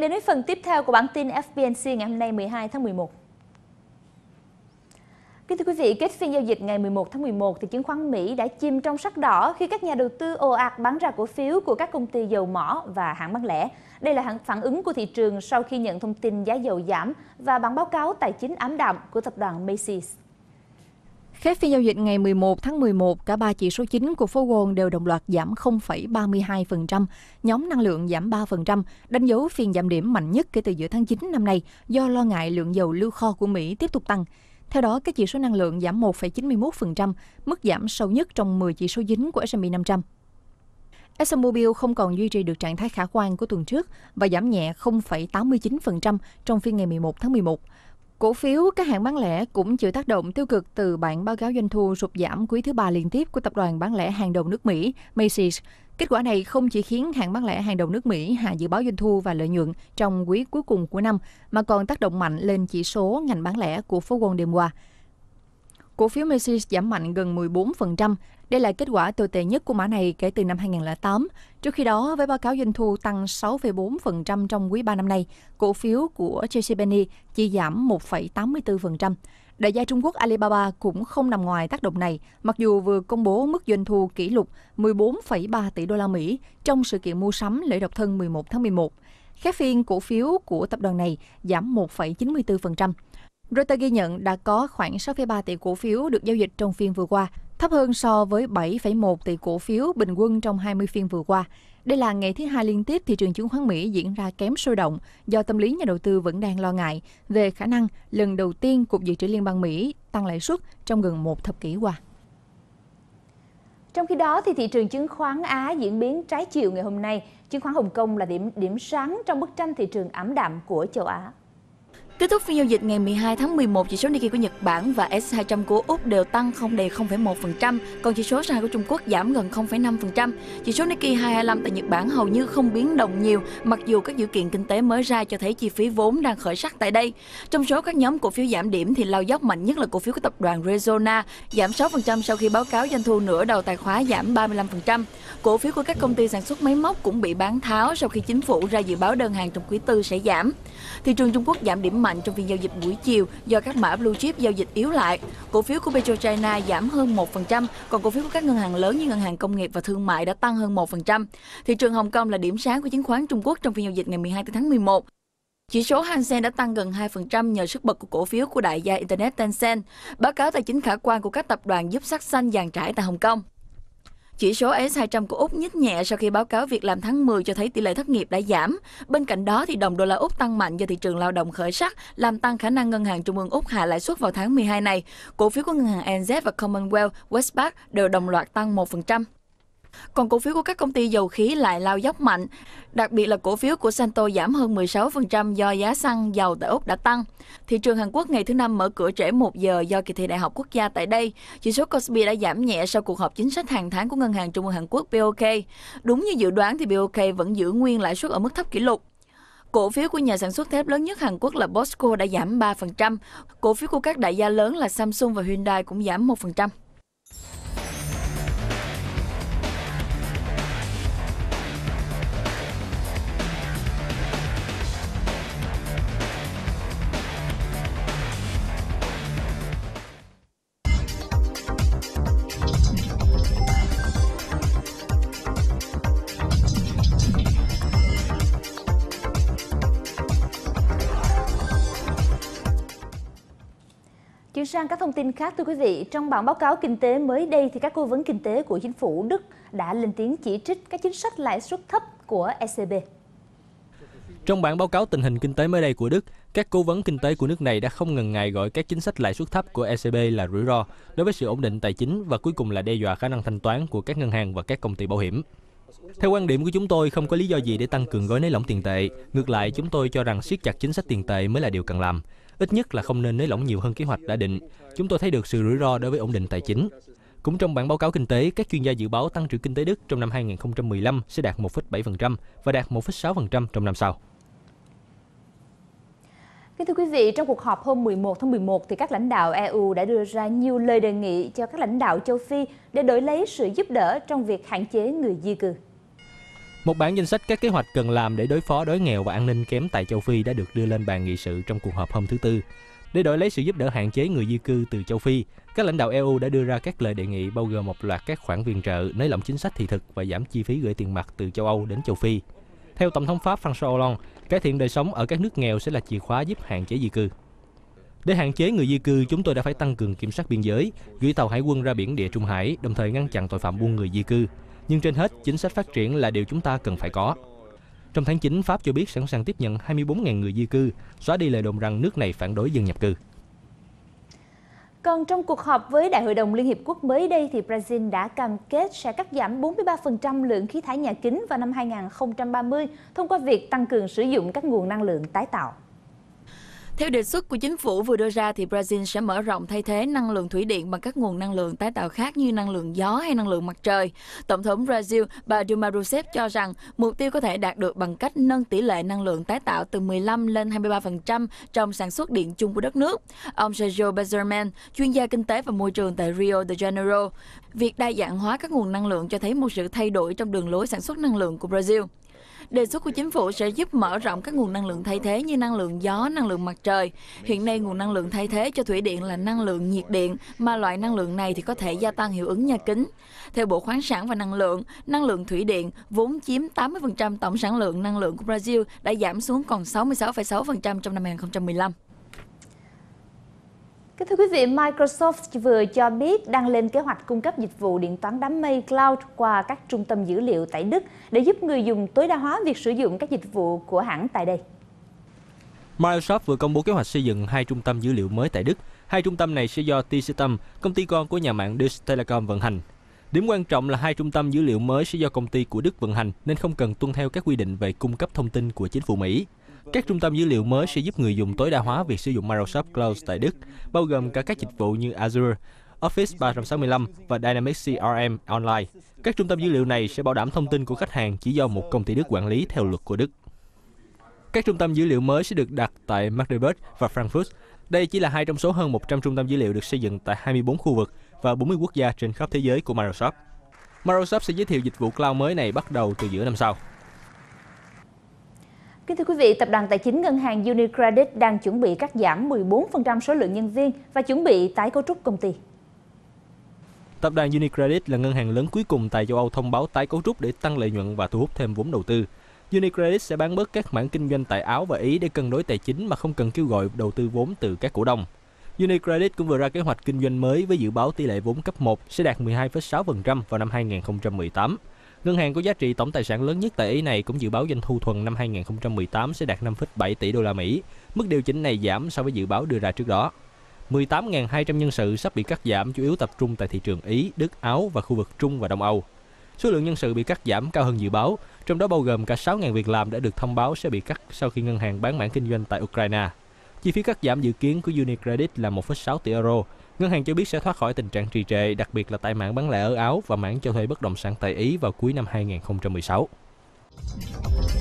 đến với phần tiếp theo của bản tin FBNC ngày hôm nay 12 tháng 11. Kính thưa quý vị, kết phiên giao dịch ngày 11 tháng 11 thì chứng khoán Mỹ đã chìm trong sắc đỏ khi các nhà đầu tư ồ ạt bán ra cổ phiếu của các công ty dầu mỏ và hãng bán lẻ. Đây là phản ứng của thị trường sau khi nhận thông tin giá dầu giảm và bản báo cáo tài chính ám đạm của tập đoàn Macy's. Khép phiên giao dịch ngày 11 tháng 11, cả ba chỉ số chính của phố Wall đều đồng loạt giảm 0,32%, nhóm năng lượng giảm 3%, đánh dấu phiên giảm điểm mạnh nhất kể từ giữa tháng 9 năm nay do lo ngại lượng dầu lưu kho của Mỹ tiếp tục tăng. Theo đó, các chỉ số năng lượng giảm 1,91%, mức giảm sâu nhất trong 10 chỉ số dính của S&P 500. ExxonMobil không còn duy trì được trạng thái khả quan của tuần trước và giảm nhẹ 0,89% trong phiên ngày 11 tháng 11. Cổ phiếu các hãng bán lẻ cũng chịu tác động tiêu cực từ bản báo cáo doanh thu sụt giảm quý thứ ba liên tiếp của tập đoàn bán lẻ hàng đầu nước Mỹ Macy's. Kết quả này không chỉ khiến hãng bán lẻ hàng đầu nước Mỹ hạ dự báo doanh thu và lợi nhuận trong quý cuối cùng của năm, mà còn tác động mạnh lên chỉ số ngành bán lẻ của phố quân đêm qua. Cổ phiếu Macy's giảm mạnh gần 14%. Đây là kết quả tồi tệ nhất của mã này kể từ năm 2008. Trước khi đó, với báo cáo doanh thu tăng 6,4% trong quý 3 năm nay, cổ phiếu của JCPenney chỉ giảm 1,84%. Đại gia Trung Quốc Alibaba cũng không nằm ngoài tác động này, mặc dù vừa công bố mức doanh thu kỷ lục 14,3 tỷ đô la Mỹ trong sự kiện mua sắm lễ độc thân 11 tháng 11. Khép phiên cổ phiếu của tập đoàn này giảm 1,94%. Reuters ghi nhận đã có khoảng 6,3 tỷ cổ phiếu được giao dịch trong phiên vừa qua, thấp hơn so với 7,1 tỷ cổ phiếu bình quân trong 20 phiên vừa qua. Đây là ngày thứ hai liên tiếp thị trường chứng khoán Mỹ diễn ra kém sôi động do tâm lý nhà đầu tư vẫn đang lo ngại về khả năng lần đầu tiên Cục Dự trữ Liên bang Mỹ tăng lãi suất trong gần một thập kỷ qua. Trong khi đó, thì thị trường chứng khoán Á diễn biến trái chiều ngày hôm nay. Chứng khoán Hồng Kông là điểm điểm sáng trong bức tranh thị trường ảm đạm của châu Á. Kết thúc phiên giao dịch ngày 12 tháng 11, chỉ số Nikkei của Nhật Bản và S200 của Úc đều tăng không đầy 0,1%, còn chỉ số Shanghai của Trung Quốc giảm gần 0,5%. Chỉ số Nikkei 225 tại Nhật Bản hầu như không biến động nhiều, mặc dù các dữ kiện kinh tế mới ra cho thấy chi phí vốn đang khởi sắc tại đây. Trong số các nhóm cổ phiếu giảm điểm thì lao dốc mạnh nhất là cổ phiếu của tập đoàn Resona, giảm 6% sau khi báo cáo doanh thu nửa đầu tài khóa giảm 35%. Cổ phiếu của các công ty sản xuất máy móc cũng bị bán tháo sau khi chính phủ ra dự báo đơn hàng trong quý tư sẽ giảm. Thị trường Trung Quốc giảm điểm mạnh mạnh trong phiên giao dịch buổi chiều do các mã blue chip giao dịch yếu lại. Cổ phiếu của PetroChina giảm hơn 1%, còn cổ phiếu của các ngân hàng lớn như ngân hàng công nghiệp và thương mại đã tăng hơn 1%. Thị trường Hồng Kông là điểm sáng của chứng khoán Trung Quốc trong phiên giao dịch ngày 12 tháng 11. Chỉ số Hang Seng đã tăng gần 2% nhờ sức bật của cổ phiếu của đại gia Internet Tencent. Báo cáo tài chính khả quan của các tập đoàn giúp sắc xanh dàn trải tại Hồng Kông. Chỉ số S200 của Úc nhích nhẹ sau khi báo cáo việc làm tháng 10 cho thấy tỷ lệ thất nghiệp đã giảm. Bên cạnh đó thì đồng đô la Úc tăng mạnh do thị trường lao động khởi sắc, làm tăng khả năng ngân hàng trung ương Úc hạ lãi suất vào tháng 12 này. Cổ phiếu của ngân hàng NZ và Commonwealth Westpac đều đồng loạt tăng 1%. Còn cổ phiếu của các công ty dầu khí lại lao dốc mạnh, đặc biệt là cổ phiếu của Santo giảm hơn 16% do giá xăng dầu tại Úc đã tăng. Thị trường Hàn Quốc ngày thứ Năm mở cửa trễ 1 giờ do kỳ thi đại học quốc gia tại đây. Chỉ số Kospi đã giảm nhẹ sau cuộc họp chính sách hàng tháng của Ngân hàng Trung ương Hàn Quốc BOK. Đúng như dự đoán thì BOK vẫn giữ nguyên lãi suất ở mức thấp kỷ lục. Cổ phiếu của nhà sản xuất thép lớn nhất Hàn Quốc là Bosco đã giảm 3%. Cổ phiếu của các đại gia lớn là Samsung và Hyundai cũng giảm 1%. sang các thông tin khác thưa quý vị, trong bản báo cáo kinh tế mới đây thì các cố vấn kinh tế của chính phủ Đức đã lên tiếng chỉ trích các chính sách lãi suất thấp của ECB. Trong bản báo cáo tình hình kinh tế mới đây của Đức, các cố vấn kinh tế của nước này đã không ngần ngại gọi các chính sách lãi suất thấp của ECB là rủi ro đối với sự ổn định tài chính và cuối cùng là đe dọa khả năng thanh toán của các ngân hàng và các công ty bảo hiểm. Theo quan điểm của chúng tôi, không có lý do gì để tăng cường gói nới lỏng tiền tệ. Ngược lại, chúng tôi cho rằng siết chặt chính sách tiền tệ mới là điều cần làm ít nhất là không nên nới lỏng nhiều hơn kế hoạch đã định. Chúng tôi thấy được sự rủi ro đối với ổn định tài chính. Cũng trong bản báo cáo kinh tế, các chuyên gia dự báo tăng trưởng kinh tế Đức trong năm 2015 sẽ đạt 1,7% và đạt 1,6% trong năm sau. Kính thưa quý vị, trong cuộc họp hôm 11 tháng 11 thì các lãnh đạo EU đã đưa ra nhiều lời đề nghị cho các lãnh đạo châu Phi để đổi lấy sự giúp đỡ trong việc hạn chế người di cư. Một bản danh sách các kế hoạch cần làm để đối phó đói nghèo và an ninh kém tại châu Phi đã được đưa lên bàn nghị sự trong cuộc họp hôm thứ Tư. Để đổi lấy sự giúp đỡ hạn chế người di cư từ châu Phi, các lãnh đạo EU đã đưa ra các lời đề nghị bao gồm một loạt các khoản viện trợ, nới lỏng chính sách thị thực và giảm chi phí gửi tiền mặt từ châu Âu đến châu Phi. Theo Tổng thống Pháp François Hollande, cải thiện đời sống ở các nước nghèo sẽ là chìa khóa giúp hạn chế di cư. Để hạn chế người di cư, chúng tôi đã phải tăng cường kiểm soát biên giới, gửi tàu hải quân ra biển địa Trung Hải, đồng thời ngăn chặn tội phạm buôn người di cư. Nhưng trên hết, chính sách phát triển là điều chúng ta cần phải có. Trong tháng 9, Pháp cho biết sẵn sàng tiếp nhận 24.000 người di cư, xóa đi lời đồn rằng nước này phản đối dân nhập cư. Còn trong cuộc họp với Đại hội đồng Liên Hiệp Quốc mới đây thì Brazil đã cam kết sẽ cắt giảm 43% lượng khí thải nhà kính vào năm 2030 thông qua việc tăng cường sử dụng các nguồn năng lượng tái tạo. Theo đề xuất của chính phủ vừa đưa ra thì Brazil sẽ mở rộng thay thế năng lượng thủy điện bằng các nguồn năng lượng tái tạo khác như năng lượng gió hay năng lượng mặt trời. Tổng thống Brazil bà Dilma Rousseff cho rằng mục tiêu có thể đạt được bằng cách nâng tỷ lệ năng lượng tái tạo từ 15 lên 23% trong sản xuất điện chung của đất nước. Ông Sergio Bezerman, chuyên gia kinh tế và môi trường tại Rio de Janeiro, việc đa dạng hóa các nguồn năng lượng cho thấy một sự thay đổi trong đường lối sản xuất năng lượng của Brazil. Đề xuất của chính phủ sẽ giúp mở rộng các nguồn năng lượng thay thế như năng lượng gió, năng lượng mặt trời. Hiện nay nguồn năng lượng thay thế cho thủy điện là năng lượng nhiệt điện, mà loại năng lượng này thì có thể gia tăng hiệu ứng nhà kính. Theo Bộ Khoáng sản và Năng lượng, năng lượng thủy điện vốn chiếm 80% tổng sản lượng năng lượng của Brazil đã giảm xuống còn 66,6% trong năm 2015 thưa quý vị, Microsoft vừa cho biết đang lên kế hoạch cung cấp dịch vụ điện toán đám mây cloud qua các trung tâm dữ liệu tại Đức để giúp người dùng tối đa hóa việc sử dụng các dịch vụ của hãng tại đây. Microsoft vừa công bố kế hoạch xây dựng hai trung tâm dữ liệu mới tại Đức. Hai trung tâm này sẽ do t system công ty con của nhà mạng Deutsche Telekom vận hành. Điểm quan trọng là hai trung tâm dữ liệu mới sẽ do công ty của Đức vận hành nên không cần tuân theo các quy định về cung cấp thông tin của chính phủ Mỹ. Các trung tâm dữ liệu mới sẽ giúp người dùng tối đa hóa việc sử dụng Microsoft Cloud tại Đức, bao gồm cả các dịch vụ như Azure, Office 365 và Dynamics CRM Online. Các trung tâm dữ liệu này sẽ bảo đảm thông tin của khách hàng chỉ do một công ty Đức quản lý theo luật của Đức. Các trung tâm dữ liệu mới sẽ được đặt tại Magdeburg và Frankfurt. Đây chỉ là hai trong số hơn 100 trung tâm dữ liệu được xây dựng tại 24 khu vực và 40 quốc gia trên khắp thế giới của Microsoft. Microsoft sẽ giới thiệu dịch vụ cloud mới này bắt đầu từ giữa năm sau. Kính thưa quý vị, Tập đoàn Tài chính Ngân hàng Unicredit đang chuẩn bị cắt giảm 14% số lượng nhân viên và chuẩn bị tái cấu trúc công ty. Tập đoàn Unicredit là ngân hàng lớn cuối cùng tại châu Âu thông báo tái cấu trúc để tăng lợi nhuận và thu hút thêm vốn đầu tư. Unicredit sẽ bán bớt các mảng kinh doanh tại Áo và Ý để cân đối tài chính mà không cần kêu gọi đầu tư vốn từ các cổ đông. Unicredit cũng vừa ra kế hoạch kinh doanh mới với dự báo tỷ lệ vốn cấp 1 sẽ đạt 12,6% vào năm 2018. Ngân hàng có giá trị tổng tài sản lớn nhất tại Ý này cũng dự báo doanh thu thuần năm 2018 sẽ đạt 5,7 tỷ đô la Mỹ. Mức điều chỉnh này giảm so với dự báo đưa ra trước đó. 18.200 nhân sự sắp bị cắt giảm chủ yếu tập trung tại thị trường Ý, Đức, Áo và khu vực Trung và Đông Âu. Số lượng nhân sự bị cắt giảm cao hơn dự báo, trong đó bao gồm cả 6.000 việc làm đã được thông báo sẽ bị cắt sau khi ngân hàng bán mảng kinh doanh tại Ukraine. Chi phí cắt giảm dự kiến của Unicredit là 1,6 tỷ euro, Ngân hàng cho biết sẽ thoát khỏi tình trạng trì trệ, đặc biệt là tại mảng bán lẻ ở Áo và mảng cho thuê bất động sản tại Ý vào cuối năm 2016.